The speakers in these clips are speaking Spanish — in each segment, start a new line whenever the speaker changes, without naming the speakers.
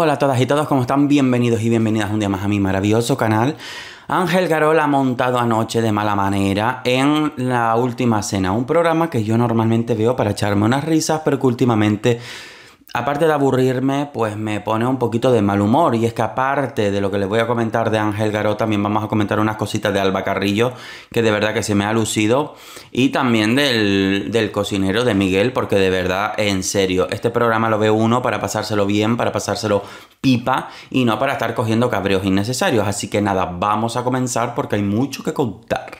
Hola a todas y todos, ¿cómo están? Bienvenidos y bienvenidas un día más a mi maravilloso canal. Ángel Garol ha montado anoche de mala manera en La Última Cena, un programa que yo normalmente veo para echarme unas risas, pero que últimamente aparte de aburrirme, pues me pone un poquito de mal humor. Y es que aparte de lo que les voy a comentar de Ángel Garó, también vamos a comentar unas cositas de Alba Carrillo, que de verdad que se me ha lucido. Y también del, del cocinero de Miguel, porque de verdad, en serio, este programa lo ve uno para pasárselo bien, para pasárselo pipa y no para estar cogiendo cabreos innecesarios. Así que nada, vamos a comenzar porque hay mucho que contar.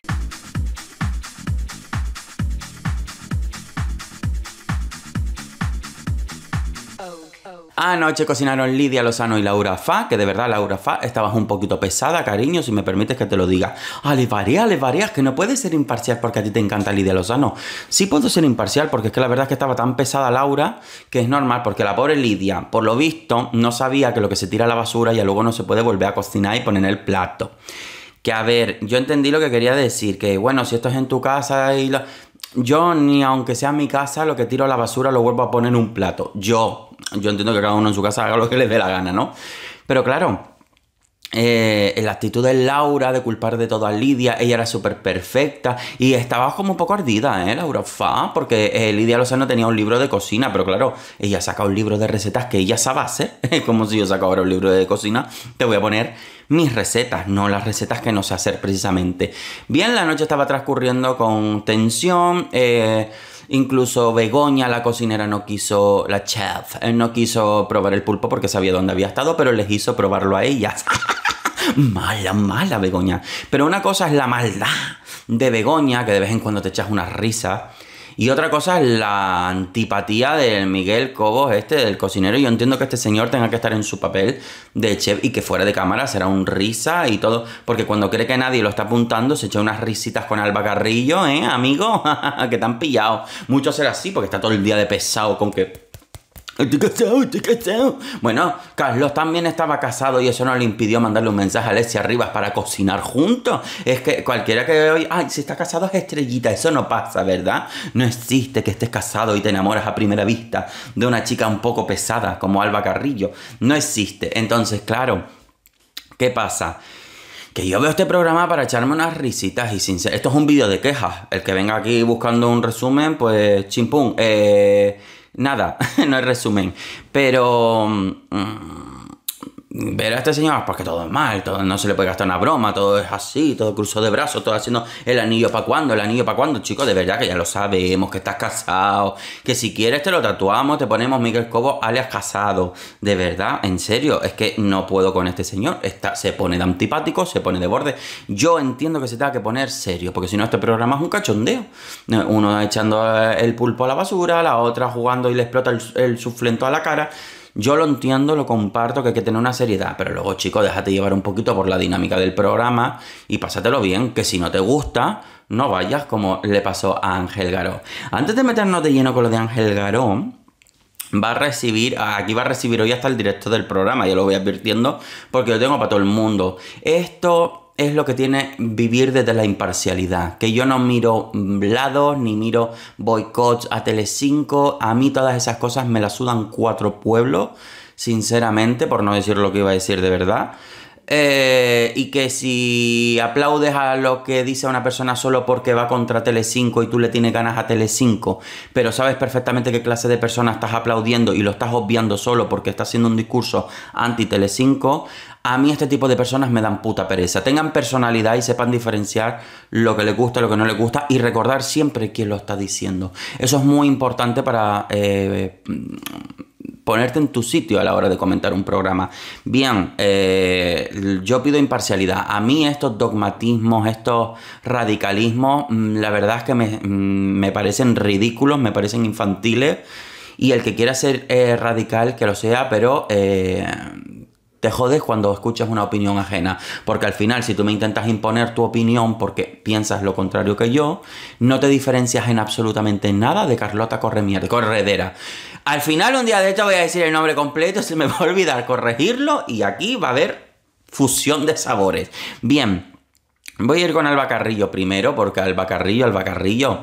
Anoche cocinaron Lidia Lozano y Laura Fa, que de verdad, Laura Fa, estabas un poquito pesada, cariño, si me permites que te lo diga. Ale ah, varía, ale que no puedes ser imparcial porque a ti te encanta Lidia Lozano. Sí puedo ser imparcial porque es que la verdad es que estaba tan pesada Laura que es normal, porque la pobre Lidia, por lo visto, no sabía que lo que se tira a la basura ya luego no se puede volver a cocinar y poner en el plato. Que a ver, yo entendí lo que quería decir, que bueno, si esto es en tu casa y Yo ni aunque sea en mi casa, lo que tiro a la basura lo vuelvo a poner en un plato. Yo, yo entiendo que cada uno en su casa haga lo que le dé la gana, ¿no? Pero claro, eh, la actitud de Laura de culpar de todo a Lidia, ella era súper perfecta y estaba como un poco ardida, ¿eh? Laura Fa, porque eh, Lidia Lozano tenía un libro de cocina, pero claro, ella saca un libro de recetas que ella sabe hacer, como si yo sacara un libro de cocina, te voy a poner mis recetas, no las recetas que no sé hacer precisamente. Bien, la noche estaba transcurriendo con tensión, eh Incluso Begoña, la cocinera, no quiso, la chef, eh, no quiso probar el pulpo porque sabía dónde había estado, pero les hizo probarlo a ellas. mala, mala Begoña. Pero una cosa es la maldad de Begoña, que de vez en cuando te echas una risa y otra cosa es la antipatía del Miguel Cobos, este, del cocinero. Yo entiendo que este señor tenga que estar en su papel de chef y que fuera de cámara será un risa y todo, porque cuando cree que nadie lo está apuntando, se echa unas risitas con Alba Carrillo, ¿eh, amigo? que te han pillado. Mucho será así, porque está todo el día de pesado con que Estoy casado, estoy casado. Bueno, Carlos también estaba casado y eso no le impidió mandarle un mensaje a Alessia Rivas para cocinar juntos. Es que cualquiera que hoy, ay, si está casado es estrellita, eso no pasa, ¿verdad? No existe que estés casado y te enamoras a primera vista de una chica un poco pesada como Alba Carrillo. No existe. Entonces, claro, ¿qué pasa? que yo veo este programa para echarme unas risitas y ser... Esto es un vídeo de quejas. El que venga aquí buscando un resumen, pues chimpum. Eh, Nada, no es resumen. Pero... Mm, ver a este señor, porque pues, todo es mal, todo no se le puede gastar una broma, todo es así, todo cruzó de brazos, todo haciendo el anillo para cuando, el anillo para cuando, chicos, de verdad que ya lo sabemos, que estás casado, que si quieres te lo tatuamos, te ponemos Miguel Cobo alias casado, de verdad, en serio, es que no puedo con este señor, Está, se pone de antipático, se pone de borde, yo entiendo que se tenga que poner serio, porque si no este programa es un cachondeo, uno echando el pulpo a la basura, la otra jugando y le explota el, el suflento a la cara, yo lo entiendo, lo comparto, que hay que tener una seriedad, pero luego, chicos, déjate llevar un poquito por la dinámica del programa y pásatelo bien, que si no te gusta, no vayas como le pasó a Ángel Garó. Antes de meternos de lleno con lo de Ángel Garó, va a recibir, aquí va a recibir hoy hasta el directo del programa, yo lo voy advirtiendo, porque lo tengo para todo el mundo. Esto es lo que tiene vivir desde la imparcialidad, que yo no miro mm, lados ni miro boicots a Telecinco, a mí todas esas cosas me las sudan cuatro pueblos, sinceramente, por no decir lo que iba a decir de verdad. Eh, y que si aplaudes a lo que dice una persona solo porque va contra Tele5 y tú le tienes ganas a Tele5, pero sabes perfectamente qué clase de persona estás aplaudiendo y lo estás obviando solo porque está haciendo un discurso anti tele 5 a mí este tipo de personas me dan puta pereza. Tengan personalidad y sepan diferenciar lo que les gusta, lo que no les gusta y recordar siempre quién lo está diciendo. Eso es muy importante para eh, ponerte en tu sitio a la hora de comentar un programa. Bien, eh, yo pido imparcialidad. A mí estos dogmatismos, estos radicalismos, mm, la verdad es que mm, me, parecen ridículos, me parecen infantiles. Y el que quiera ser eh, radical, que lo sea, pero... Eh, te jodes cuando escuchas una opinión ajena, porque al final si tú me intentas imponer tu opinión porque piensas lo contrario que yo, no te diferencias en absolutamente nada de Carlota Corredera. Al final, un día de esto voy a decir el nombre completo, se me va a olvidar corregirlo y aquí va a haber fusión de sabores. Bien, voy a ir con Albacarrillo primero, porque Albacarrillo, Albacarrillo.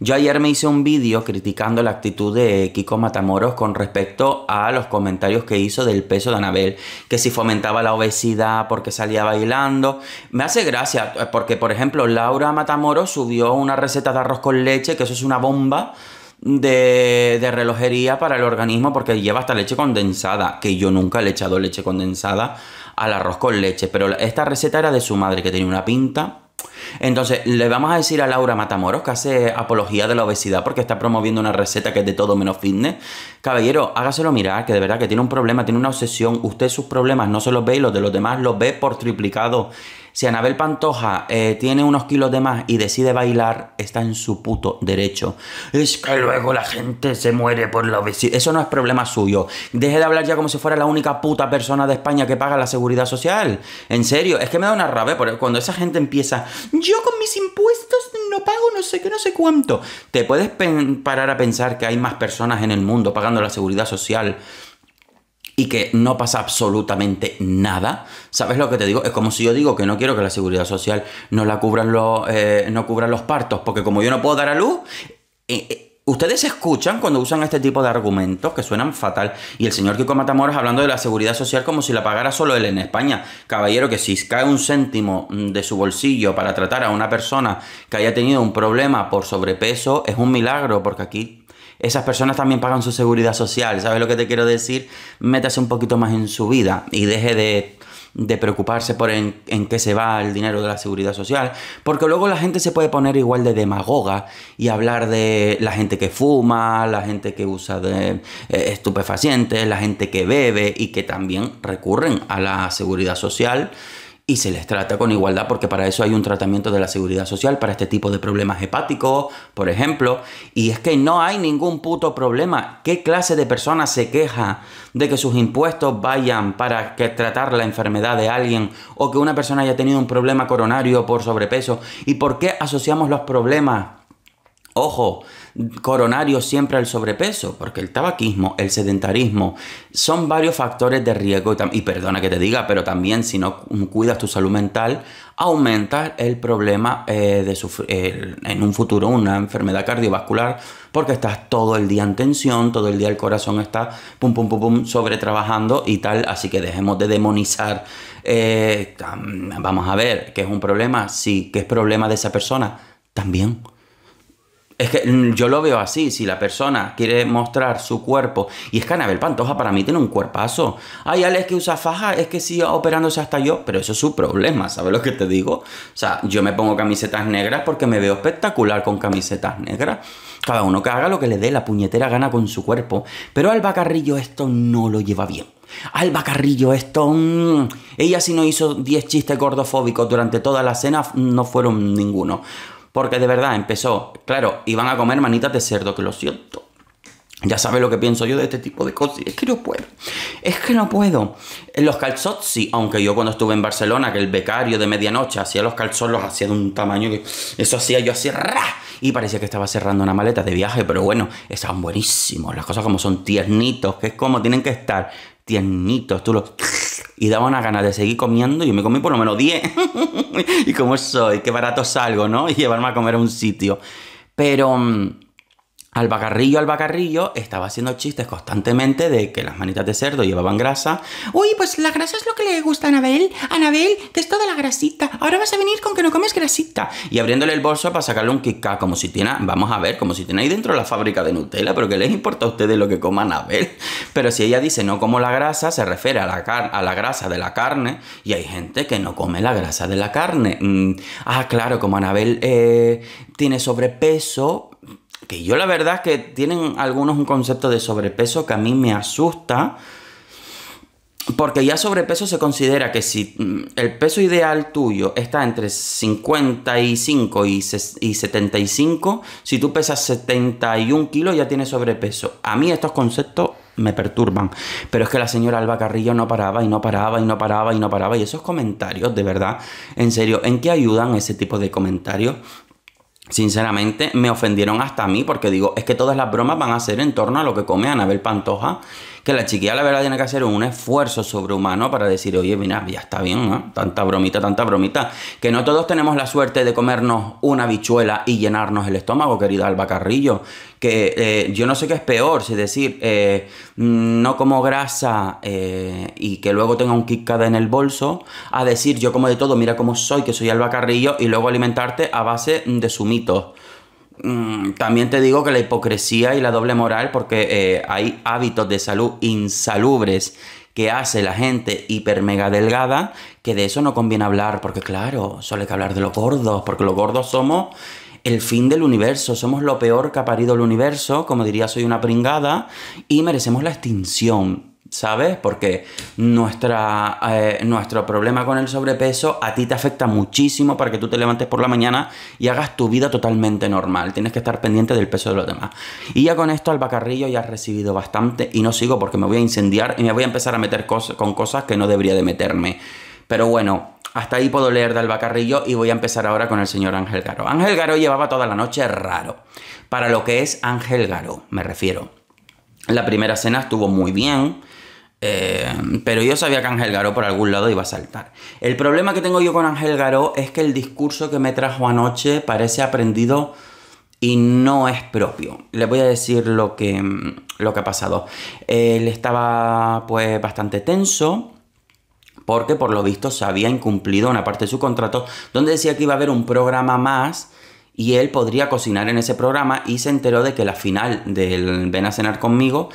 Yo ayer me hice un vídeo criticando la actitud de Kiko Matamoros con respecto a los comentarios que hizo del peso de Anabel, que si fomentaba la obesidad porque salía bailando. Me hace gracia eh, porque, por ejemplo, Laura Matamoros subió una receta de arroz con leche, que eso es una bomba de, relojería para el organismo porque lleva hasta leche condensada, que yo nunca le he echado leche condensada al arroz con leche, pero esta receta era de su madre que tenía una pinta. Entonces, le vamos a decir a Laura Matamoros que hace apología de la obesidad porque está promoviendo una receta que es de todo menos fitness. Caballero, hágaselo mirar, que de verdad que tiene un problema, tiene una obsesión. Usted sus problemas no se los ve y los de los demás los ve por triplicado. Si Anabel Pantoja eh, tiene unos kilos de más y decide bailar, está en su puto derecho. Es que luego la gente se muere por la obesidad. Eso no es problema suyo. Deje de hablar ya como si fuera la única puta persona de España que paga la seguridad social. En serio, es que me da una rabia cuando esa gente empieza. Yo con mis impuestos no pago no sé qué, no sé cuánto. Te puedes parar a pensar que hay más personas en el mundo pagando la seguridad social y que no pasa absolutamente nada. ¿Sabes lo que te digo? Es como si yo digo que no quiero que la seguridad social no la cubran los, eh, no cubran los partos, porque como yo no puedo dar a luz, eh, eh, Ustedes escuchan cuando usan este tipo de argumentos que suenan fatal. Y el señor Kiko Matamoros hablando de la seguridad social como si la pagara solo él en España. Caballero, que si cae un céntimo mm, de su bolsillo para tratar a una persona que haya tenido un problema por sobrepeso, es un milagro, porque aquí esas personas también pagan su seguridad social. ¿Sabes lo que te quiero decir? Métase un poquito más en su vida y deje de de preocuparse por en, qué se va el dinero de la seguridad social, porque luego la gente se puede poner igual de demagoga y hablar de la gente que fuma, la gente que usa de eh, estupefacientes, la gente que bebe y que también recurren a la seguridad social y se les trata con igualdad porque para eso hay un tratamiento de la seguridad social para este tipo de problemas hepáticos, por ejemplo. Y es que no hay ningún puto problema. ¿Qué clase de persona se queja de que sus impuestos vayan para que tratar la enfermedad de alguien o que una persona haya tenido un problema coronario por sobrepeso? ¿Y por qué asociamos los problemas? Ojo, coronario siempre al sobrepeso, porque el tabaquismo, el sedentarismo, son varios factores de riesgo. Y, perdona que te diga, pero también si no cuidas tu salud mental, aumenta el problema eh, de sufrir en un futuro una enfermedad cardiovascular, porque estás todo el día en tensión, todo el día el corazón está pum, pum, pum, pum, sobretrabajando y tal. Así que dejemos de demonizar. Eh, vamos a ver, que es un problema, sí, que es problema de esa persona, también. Es que mm, yo lo veo así, si la persona quiere mostrar su cuerpo, y es que Anabel Pantoja para mí tiene un cuerpazo. hay Alex que usa faja, es que sigue operándose hasta yo, pero eso es su problema, ¿sabes lo que te digo? O sea, yo me pongo camisetas negras porque me veo espectacular con camisetas negras. Cada uno que haga lo que le dé la puñetera gana con su cuerpo. Pero Alba Carrillo esto no lo lleva bien. Alba Carrillo esto... Mm, ella si no hizo 10 chistes gordofóbicos durante toda la cena, no fueron ninguno. Porque de verdad empezó, claro, iban a comer manitas de cerdo, que lo siento. Ya sabes lo que pienso yo de este tipo de cosas. Es que no puedo. Es que no puedo. Los calzots sí, aunque yo cuando estuve en Barcelona, que el becario de medianoche hacía los calzots, los hacía de un tamaño que eso hacía yo así, Y parecía que estaba cerrando una maleta de viaje, pero bueno, estaban buenísimos. Las cosas como son tiernitos, que es como tienen que estar. Tiernitos, tú los y daba una ganas de seguir comiendo. Y me comí por lo menos 10. y como soy, qué barato salgo, ¿no? Y llevarme a comer a un sitio. Pero mm, al Albacarrillo estaba haciendo chistes constantemente de que las manitas de cerdo llevaban grasa. Uy, pues la grasa es lo que le gusta a Anabel. Anabel, que es toda la grasita. Ahora vas a venir con que no comes grasita. Y abriéndole el bolso para sacarle un kika, como si tiene, vamos a ver, como si tiene ahí dentro la fábrica de Nutella, pero que les importa a ustedes lo que coma Anabel. Pero si ella dice no como la grasa, se refiere a la, a la grasa de la carne. Y hay gente que no come la grasa de la carne. Mm, ah, claro, como Anabel eh, tiene sobrepeso, que yo la verdad es que tienen algunos un concepto de sobrepeso que a mí me asusta, porque ya sobrepeso se considera que si mm, el peso ideal tuyo está entre 55 y, 75, si tú pesas 71 kilos ya tienes sobrepeso. A mí estos conceptos me perturban. Pero es que la señora Alba Carrillo no paraba y no paraba y no paraba y no paraba. Y esos comentarios, de verdad, en serio, ¿en qué ayudan ese tipo de comentarios? Sinceramente, me ofendieron hasta a mí porque digo, es que todas las bromas van a ser en torno a lo que come Anabel Pantoja que la chiquilla la verdad tiene que hacer un esfuerzo sobrehumano para decir, oye, mira, ya está bien, Tanta bromita, tanta bromita, que no todos tenemos la suerte de comernos una bichuela y llenarnos el estómago, querida albacarrillo. que eh, yo no sé qué es peor, si decir, eh, no como grasa eh, y que luego tenga un kick en el bolso, a decir, yo como de todo, mira cómo soy, que soy albacarrillo, y luego alimentarte a base de sumitos. Mm, también te digo que la hipocresía y la doble moral, porque eh, hay hábitos de salud insalubres que hace la gente hiper mega delgada, que de eso no conviene hablar, porque claro, solo hay que hablar de los gordos, porque los gordos somos el fin del universo, somos lo peor que ha parido el universo, como diría soy una pringada, y merecemos la extinción. ¿sabes? Porque nuestra, eh, nuestro problema con el sobrepeso a ti te afecta muchísimo para que tú te levantes por la mañana y hagas tu vida totalmente normal. Tienes que estar pendiente del peso de los demás. Y ya con esto albacarrillo ya has recibido bastante y no sigo porque me voy a incendiar y me voy a empezar a meter con cosas que no debería de meterme. Pero bueno, hasta ahí puedo leer de Albacarrillo y voy a empezar ahora con el señor Ángel Garo. Ángel Garo llevaba toda la noche raro. Para lo que es Ángel Garo, me refiero. La primera cena estuvo muy bien. Eh, pero yo sabía que Ángel Garó por algún lado iba a saltar. El problema que tengo yo con Ángel Garó es que el discurso que me trajo anoche parece aprendido y no es propio. Les voy a decir lo que, lo que ha pasado. Él estaba pues bastante tenso porque por lo visto se había incumplido una parte de su contrato donde decía que iba a haber un programa más y él podría cocinar en ese programa y se enteró de que la final del Ven a cenar conmigo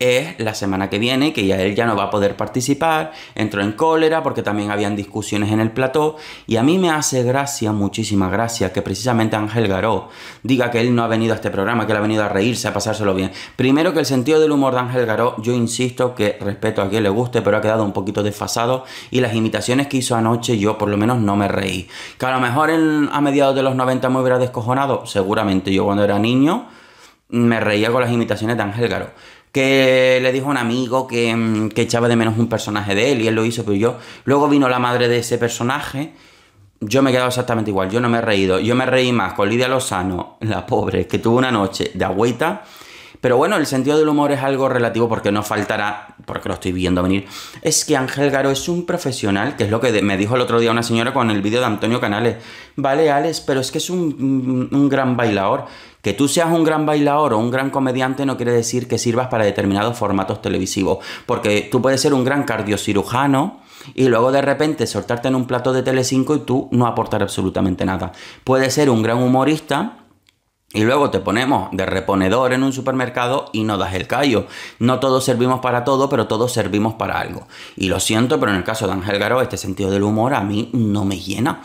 es la semana que viene, que ya él ya no va a poder participar, entró en cólera porque también habían discusiones en el plató y a mí me hace gracia, muchísima gracia, que precisamente Ángel Garó diga que él no ha venido a este programa, que él ha venido a reírse, a pasárselo bien. Primero que el sentido del humor de Ángel Garó, yo insisto que respeto a quien le guste, pero ha quedado un poquito desfasado y las imitaciones que hizo anoche yo por lo menos no me reí. Que a lo mejor a mediados de los 90 me hubiera descojonado, seguramente yo cuando era niño me reía con las imitaciones de Ángel Garó que le dijo a un amigo que, mm, que echaba de menos un personaje de él y él lo hizo, pero yo. Luego vino la madre de ese personaje. Yo me he quedado exactamente igual, yo no me he reído. Yo me reí más con Lidia Lozano, la pobre, que tuvo una noche de agüita. Pero bueno, el sentido del humor es algo relativo porque no faltará porque lo estoy viendo venir, es que Ángel Garo es un profesional, que es lo que me dijo el otro día una señora con el vídeo de Antonio Canales. Vale, Alex, pero es que es un, gran bailador. Que tú seas un gran bailador o un gran comediante no quiere decir que sirvas para determinados formatos televisivos, porque tú puedes ser un gran cardiocirujano, y luego de repente soltarte en un plato de Telecinco y tú no aportar absolutamente nada. Puede ser un gran humorista y luego te ponemos de reponedor en un supermercado y no das el callo. No todos servimos para todo, pero todos servimos para algo. Y lo siento, pero en el caso de Ángel Garó, este sentido del humor a mí no me llena.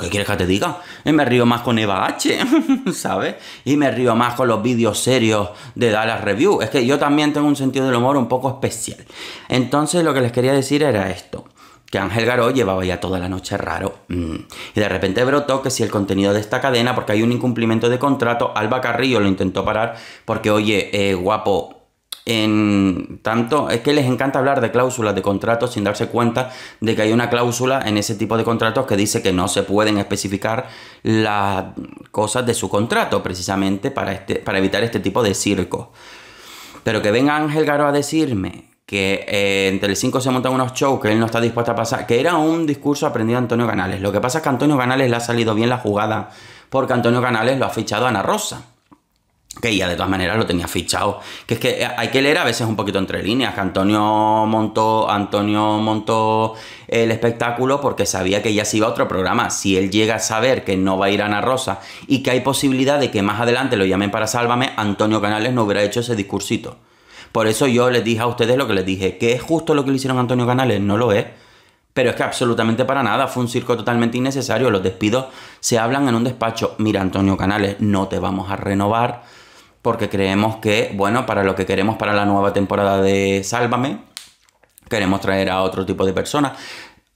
¿Qué quieres que te diga? me río más con Eva H, ¿sabes? Y me río más con los vídeos serios de Dallas Review. Es que yo también tengo un sentido del humor un poco especial. Entonces lo que les quería decir era esto que Ángel Garó llevaba ya toda la noche raro. Mm. Y de repente brotó que si el contenido de esta cadena, porque hay un incumplimiento de contrato, Alba Carrillo lo intentó parar porque, oye, eh, guapo, en tanto es que les encanta hablar de cláusulas de contratos sin darse cuenta de que hay una cláusula en ese tipo de contratos que dice que no se pueden especificar las cosas de su contrato precisamente para, este, para evitar este tipo de circo. Pero que venga Ángel Garó a decirme que eh, entre el Telecinco se montan unos shows que él no está dispuesto a pasar, que era un discurso aprendido de Antonio Canales. Lo que pasa es que a Antonio Canales le ha salido bien la jugada, porque Antonio Canales lo ha fichado a Ana Rosa que ella de todas maneras lo tenía fichado. Que es que eh, hay que leer a veces un poquito entre líneas, que Antonio montó, Antonio montó el espectáculo porque sabía que ya se iba a otro programa. Si él llega a saber que no va a ir a Ana Rosa y que hay posibilidad de que más adelante lo llamen para Sálvame, Antonio Canales no hubiera hecho ese discursito. Por eso yo les dije a ustedes lo que les dije, que es justo lo que le hicieron a Antonio Canales, no lo es. Pero es que absolutamente para nada, fue un circo totalmente innecesario. Los despidos se hablan en un despacho. Mira, Antonio Canales, no te vamos a renovar porque creemos que, bueno, para lo que queremos para la nueva temporada de Sálvame, queremos traer a otro tipo de personas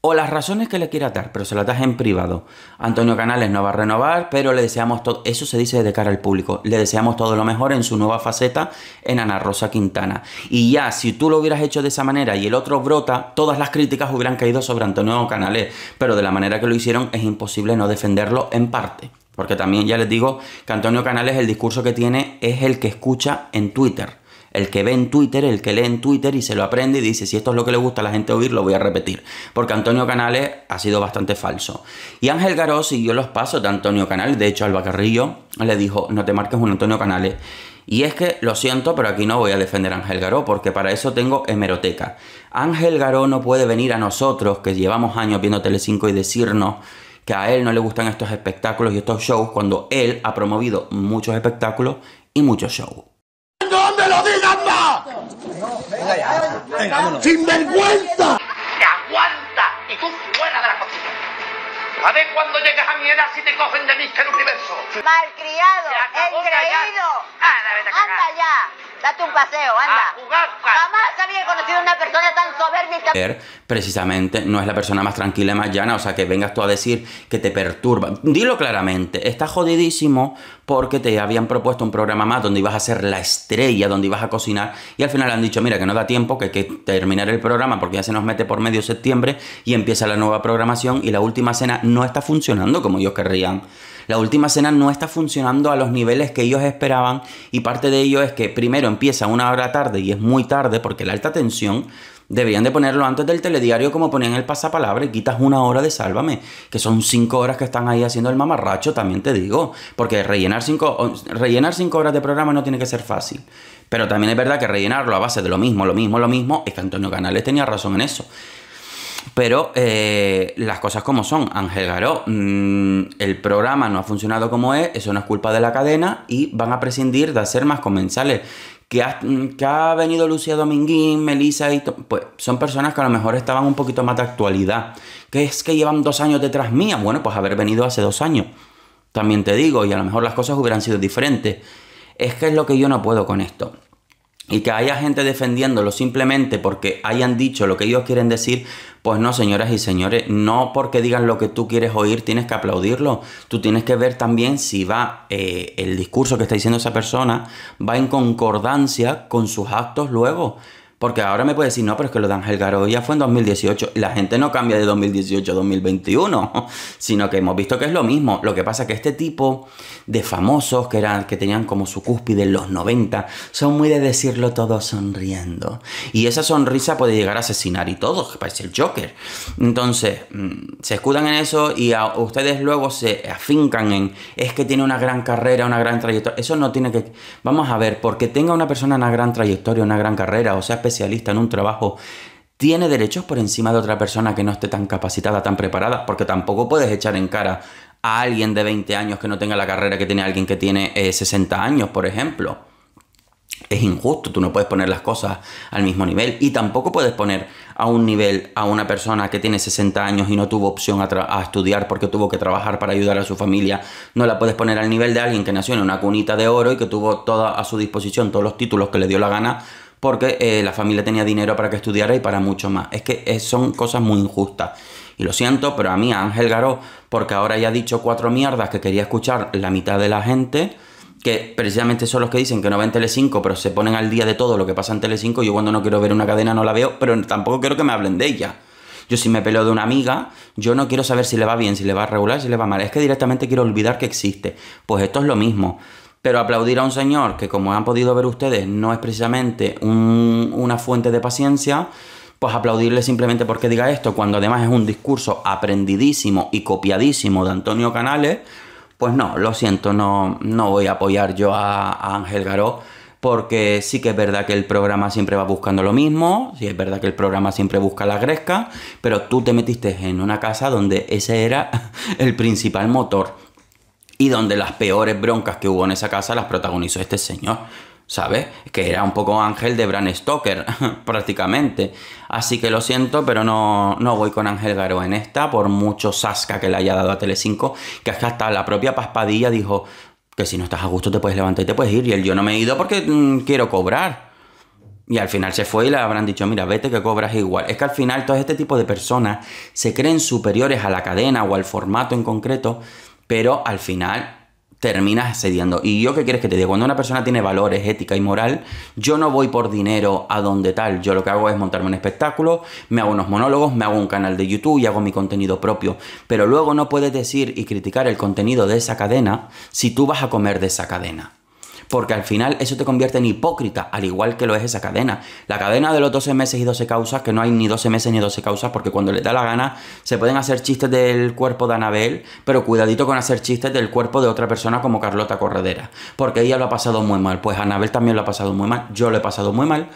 o las razones que le quiera dar, pero se las das en privado. Antonio Canales no va a renovar, pero le deseamos todo, eso se dice de cara al público, le deseamos todo lo mejor en su nueva faceta en Ana Rosa Quintana. Y ya, si tú lo hubieras hecho de esa manera y el otro brota, todas las críticas hubieran caído sobre Antonio Canales, pero de la manera que lo hicieron es imposible no defenderlo en parte. Porque también ya les digo que Antonio Canales el discurso que tiene es el que escucha en Twitter el que ve en Twitter, el que lee en Twitter y se lo aprende y dice, si esto es lo que le gusta a la gente oír, lo voy a repetir. Porque Antonio Canales ha sido bastante falso. Y Ángel Garó siguió los pasos de Antonio Canales. De hecho, Alba Carrillo le dijo, no te marques un Antonio Canales. Y es que, lo siento, pero aquí no voy a defender a Ángel Garó, porque para eso tengo hemeroteca. Ángel Garó no puede venir a nosotros, que llevamos años viendo Telecinco, y decirnos que a él no le gustan estos espectáculos y estos shows, cuando él ha promovido muchos espectáculos y muchos shows. Venga vergüenza. ¡Sinvergüenza! A ver cuándo llegas a mi edad si te cogen de Mister Universo. Malcriado, engreído. Anda, ah, anda ya, date un paseo, anda. A Jamás había conocido una persona tan soberbia. Precisamente no es la persona más tranquila y más llana, o sea que vengas tú a decir que te perturba. Dilo claramente, está jodidísimo porque te habían propuesto un programa más donde ibas a ser la estrella, donde ibas a cocinar y al final han dicho, mira, que no da tiempo, que hay que terminar el programa porque ya se nos mete por medio septiembre y empieza la nueva programación y la última cena no está funcionando como ellos querrían. La última cena no está funcionando a los niveles que ellos esperaban y parte de ello es que primero empieza una hora tarde y es muy tarde porque la alta tensión deberían de ponerlo antes del telediario como ponían el pasapalabra y quitas una hora de sálvame, que son cinco horas que están ahí haciendo el mamarracho, también te digo, porque rellenar cinco, rellenar cinco horas de programa no tiene que ser fácil. Pero también es verdad que rellenarlo a base de lo mismo, lo mismo, lo mismo, es que Antonio Canales tenía razón en eso. Pero eh, las cosas como son, Ángel Garó, mm, el programa no ha funcionado como es, eso no es culpa de la cadena y van a prescindir de hacer más comensales. Que mm, ha, venido Lucía Dominguín, Melissa y... Pues son personas que a lo mejor estaban un poquito más de actualidad. Que es que llevan dos años detrás mía. Bueno, pues haber venido hace dos años. También te digo, y a lo mejor las cosas hubieran sido diferentes. Es que es lo que yo no puedo con esto y que haya gente defendiéndolo simplemente porque hayan dicho lo que ellos quieren decir, pues no, señoras y señores, no porque digan lo que tú quieres oír tienes que aplaudirlo. Tú tienes que ver también si va eh, el discurso que está diciendo esa persona, va en concordancia con sus actos luego. Porque ahora me puede decir, no, pero es que lo de Ángel ya fue en 2018 la gente no cambia de 2018 a 2021, sino que hemos visto que es lo mismo. Lo que pasa es que este tipo de famosos que, eran, que tenían como su cúspide en los 90 son muy de decirlo todo sonriendo. Y esa sonrisa puede llegar a asesinar y todo, que parece el Joker. Entonces, mm, se escudan en eso y ustedes luego se afincan en, es que tiene una gran carrera, una gran trayectoria. Eso no tiene que... Vamos a ver, porque tenga una persona una gran trayectoria, una gran carrera, o sea, especialista en un trabajo tiene derechos por encima de otra persona que no esté tan capacitada, tan preparada, porque tampoco puedes echar en cara a alguien de 20 años que no tenga la carrera que tiene alguien que tiene 60 eh, años, por ejemplo. Es injusto, tú no puedes poner las cosas al mismo nivel y tampoco puedes poner a un nivel a una persona que tiene 60 años y no tuvo opción a, a estudiar porque tuvo que trabajar para ayudar a su familia, no la puedes poner al nivel de alguien que nació en una cunita de oro y que tuvo toda a su disposición todos los títulos que le dio la gana porque eh, la familia tenía dinero para que estudiara y para mucho más. Es que eh, son cosas muy injustas. Y lo siento, pero a mí, Ángel Garó, porque ahora ya ha dicho cuatro mierdas que quería escuchar la mitad de la gente, que precisamente son los que dicen que no ven 5, pero se ponen al día de todo lo que pasa en Tele Telecinco. Yo cuando no quiero ver una cadena no la veo, pero tampoco quiero que me hablen de ella. Yo si me peleo de una amiga, yo no quiero saber si le va bien, si le va regular, si le va mal. Es que directamente quiero olvidar que existe. Pues esto es lo mismo. Pero aplaudir a un señor que, como han podido ver ustedes, no es precisamente una fuente de paciencia, pues aplaudirle simplemente porque diga esto, cuando además es un discurso aprendidísimo y copiadísimo de Antonio Canales, pues no, lo siento, no, no voy a apoyar yo a, Ángel Garó porque sí que es verdad que el programa siempre va buscando lo mismo, sí es verdad que el programa siempre busca la gresca, pero tú te metiste en una casa donde ese era el principal motor y donde las peores broncas que hubo en esa casa las protagonizó este señor. ¿sabes? Que era un poco ángel de Bran Stoker, prácticamente. Así que lo siento, pero no, voy con Ángel Garo en esta, por mucho sasca que le haya dado a Telecinco, que que hasta la propia Paspadilla dijo que si no estás a gusto te puedes levantar y te puedes ir, y él yo no me he ido porque mm, quiero cobrar. Y al final se fue y le habrán dicho, mira, vete que cobras igual. Es que al final todo este tipo de personas se creen superiores a la cadena o al formato en concreto pero al final terminas cediendo. Y yo qué quieres que te diga, cuando una persona tiene valores, ética y moral, yo no voy por dinero a donde tal, yo lo que hago es montarme un espectáculo, me hago unos monólogos, me hago un canal de YouTube y hago mi contenido propio, pero luego no puedes decir y criticar el contenido de esa cadena si tú vas a comer de esa cadena porque al final eso te convierte en hipócrita, al igual que lo es esa cadena. La cadena de los 12 meses y 12 causas, que no hay ni 12 meses ni 12 causas, porque cuando le da la gana se pueden hacer chistes del cuerpo de Anabel, pero cuidadito con hacer chistes del cuerpo de otra persona como Carlota Corredera, porque ella lo ha pasado muy mal. Pues Anabel también lo ha pasado muy mal, yo lo he pasado muy mal.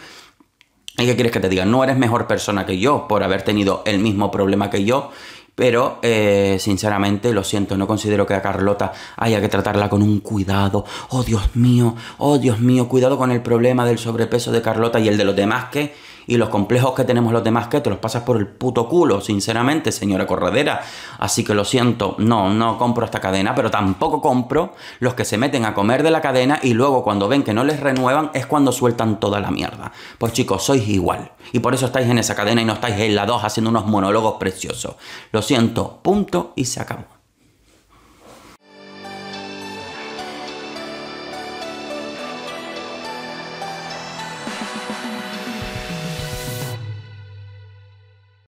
¿Y qué quieres que te diga? No eres mejor persona que yo por haber tenido el mismo problema que yo pero, eh, sinceramente, lo siento, no considero que a Carlota haya que tratarla con un cuidado. Oh, Dios mío, oh, Dios mío, cuidado con el problema del sobrepeso de Carlota y el de los demás que y los complejos que tenemos los demás que te los pasas por el puto culo, sinceramente, señora corredera. Así que lo siento, no, no compro esta cadena, pero tampoco compro los que se meten a comer de la cadena y luego cuando ven que no les renuevan es cuando sueltan toda la mierda. Pues chicos, sois igual. Y por eso estáis en esa cadena y no estáis en la dos haciendo unos monólogos preciosos. Lo siento, punto y se acabó.